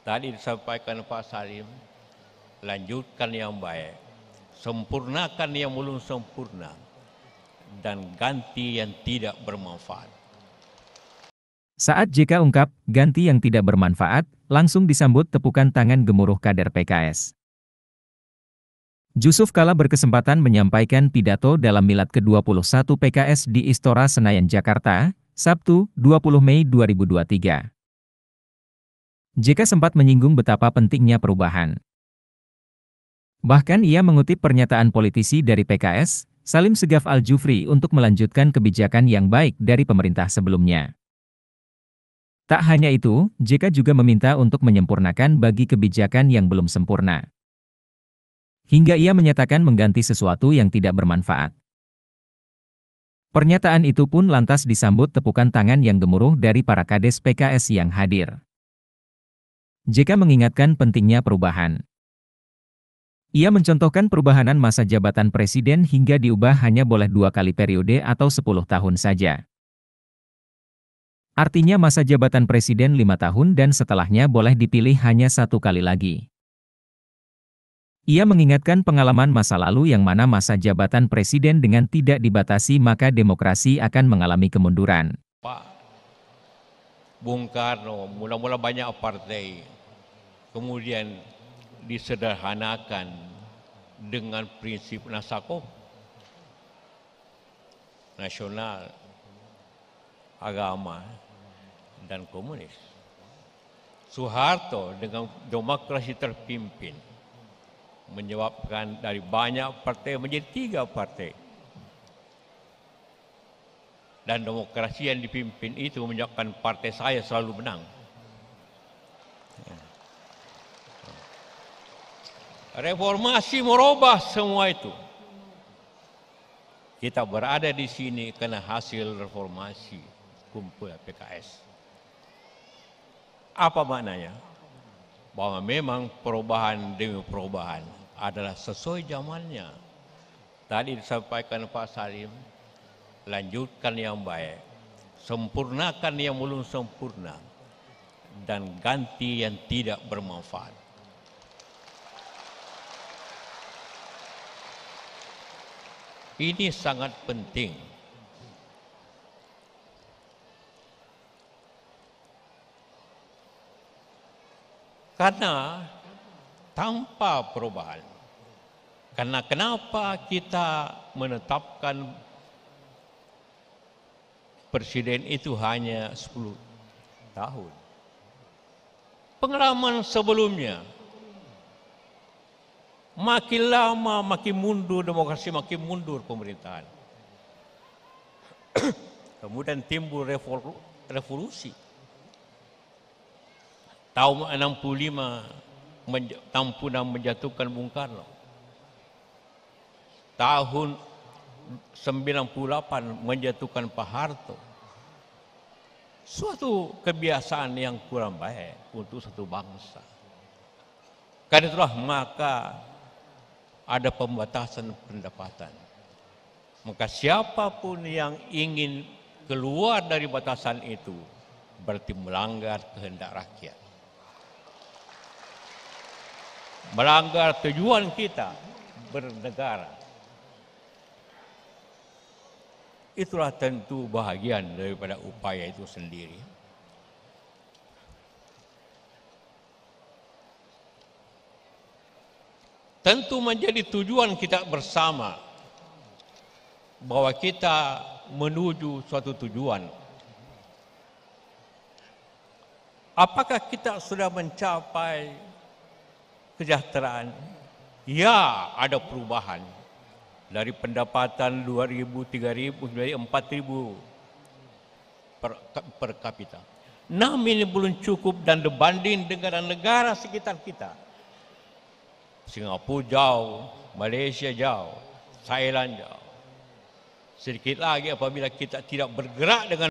Tadi disampaikan Pak Salim, lanjutkan yang baik, sempurnakan yang belum sempurna, dan ganti yang tidak bermanfaat. Saat JK ungkap, ganti yang tidak bermanfaat, langsung disambut tepukan tangan gemuruh kader PKS. Yusuf Kala berkesempatan menyampaikan pidato dalam milad ke-21 PKS di Istora Senayan, Jakarta, Sabtu, 20 Mei 2023. JK sempat menyinggung betapa pentingnya perubahan. Bahkan ia mengutip pernyataan politisi dari PKS, Salim Segaf Al-Jufri untuk melanjutkan kebijakan yang baik dari pemerintah sebelumnya. Tak hanya itu, JK juga meminta untuk menyempurnakan bagi kebijakan yang belum sempurna. Hingga ia menyatakan mengganti sesuatu yang tidak bermanfaat. Pernyataan itu pun lantas disambut tepukan tangan yang gemuruh dari para kades PKS yang hadir. JK mengingatkan pentingnya perubahan. Ia mencontohkan perubahanan masa jabatan presiden hingga diubah hanya boleh dua kali periode atau sepuluh tahun saja. Artinya masa jabatan presiden lima tahun dan setelahnya boleh dipilih hanya satu kali lagi. Ia mengingatkan pengalaman masa lalu yang mana masa jabatan presiden dengan tidak dibatasi maka demokrasi akan mengalami kemunduran. Bung Karno, mula-mula banyak partai. Kemudian disederhanakan dengan prinsip nasako nasional, agama dan komunis. Soeharto dengan demokrasi terpimpin menyebabkan dari banyak partai menjadi tiga partai dan demokrasi yang dipimpin itu menyebabkan partai saya selalu menang. Ya. Reformasi merubah semua itu. Kita berada di sini karena hasil reformasi kumpul PKS. Apa maknanya? Bahwa memang perubahan demi perubahan adalah sesuai zamannya. Tadi disampaikan Pak Salim, lanjutkan yang baik, sempurnakan yang belum sempurna, dan ganti yang tidak bermanfaat. Ini sangat penting. Karena tanpa perubahan. Karena kenapa kita menetapkan presiden itu hanya 10 tahun. Pengalaman sebelumnya, makin lama makin mundur demokrasi, makin mundur pemerintahan. Kemudian timbul revolusi. Tahun 65 Tampunan menjatuhkan Bung Karno. Tahun 98 menjatuhkan Pak Harto. Suatu kebiasaan yang kurang baik untuk satu bangsa. Karena itulah maka ada pembatasan pendapatan. Maka siapapun yang ingin keluar dari batasan itu berarti melanggar kehendak rakyat. Melanggar tujuan kita bernegara itulah tentu bahagian daripada upaya itu sendiri. Tentu menjadi tujuan kita bersama bahwa kita menuju suatu tujuan. Apakah kita sudah mencapai kesejahteraan? Ya, ada perubahan dari pendapatan 2.000, 3.000 menjadi 4.000 per, per kapita. Nah ini belum cukup dan dibanding negara-negara sekitar kita. Singapura jauh, Malaysia jauh, Thailand jauh. Sedikit lagi apabila kita tidak bergerak dengan